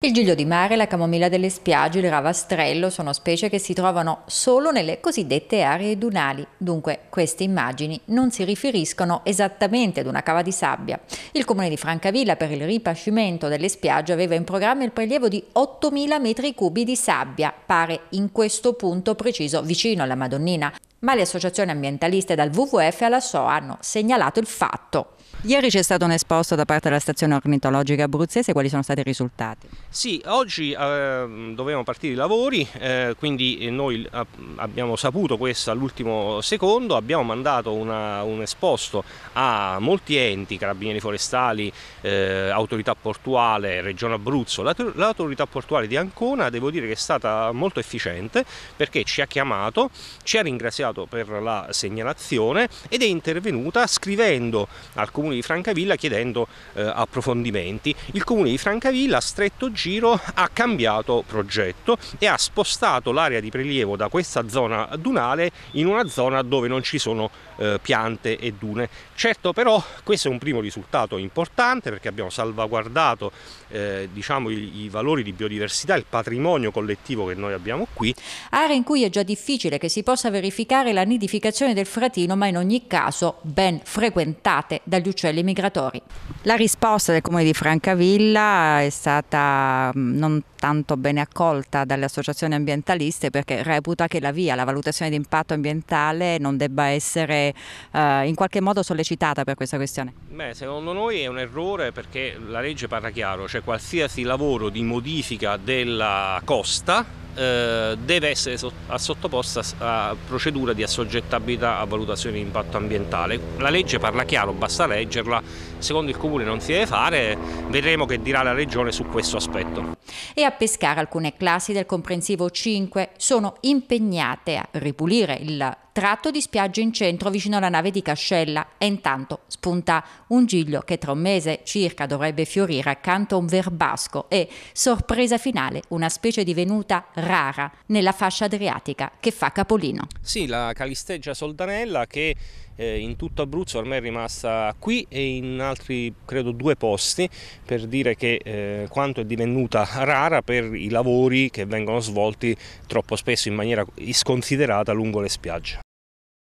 Il giglio di mare, la camomilla delle spiagge, il ravastrello sono specie che si trovano solo nelle cosiddette aree dunali, dunque queste immagini non si riferiscono esattamente ad una cava di sabbia. Il comune di Francavilla per il ripascimento delle spiagge aveva in programma il prelievo di 8.000 metri cubi di sabbia, pare in questo punto preciso vicino alla Madonnina, ma le associazioni ambientaliste dal WWF alla SOA hanno segnalato il fatto. Ieri c'è stato un esposto da parte della stazione ornitologica abruzzese, quali sono stati i risultati? Sì, oggi eh, dovevano partire i lavori, eh, quindi noi eh, abbiamo saputo questo all'ultimo secondo, abbiamo mandato una, un esposto a molti enti, carabinieri forestali, eh, autorità portuale, regione Abruzzo, l'autorità portuale di Ancona devo dire che è stata molto efficiente perché ci ha chiamato, ci ha ringraziato ringraziato per la segnalazione ed è intervenuta scrivendo al comune di Francavilla chiedendo eh, approfondimenti. Il comune di Francavilla a stretto giro ha cambiato progetto e ha spostato l'area di prelievo da questa zona dunale in una zona dove non ci sono eh, piante e dune. Certo però questo è un primo risultato importante perché abbiamo salvaguardato eh, diciamo, i, i valori di biodiversità, il patrimonio collettivo che noi abbiamo qui. Area in cui è già difficile che si possa verificare evitare la nidificazione del fratino, ma in ogni caso ben frequentate dagli uccelli migratori. La risposta del comune di Francavilla è stata mm, non tanto bene accolta dalle associazioni ambientaliste perché reputa che la via, la valutazione di impatto ambientale non debba essere eh, in qualche modo sollecitata per questa questione? Beh, secondo noi è un errore perché la legge parla chiaro, cioè qualsiasi lavoro di modifica della costa eh, deve essere sottoposta a procedura di assoggettabilità a valutazione di impatto ambientale. La legge parla chiaro, basta leggerla, secondo il Comune non si deve fare, vedremo che dirà la Regione su questo aspetto. E a pescare alcune classi del comprensivo 5 sono impegnate a ripulire il tratto di spiaggia in centro vicino alla nave di Cascella e intanto spunta un giglio che tra un mese circa dovrebbe fiorire accanto a un verbasco e, sorpresa finale, una specie di venuta rara nella fascia adriatica che fa capolino. Sì, la calisteggia soldanella che eh, in tutto Abruzzo ormai è rimasta qui e in altri credo due posti per dire che eh, quanto è divenuta rara per i lavori che vengono svolti troppo spesso in maniera sconsiderata lungo le spiagge.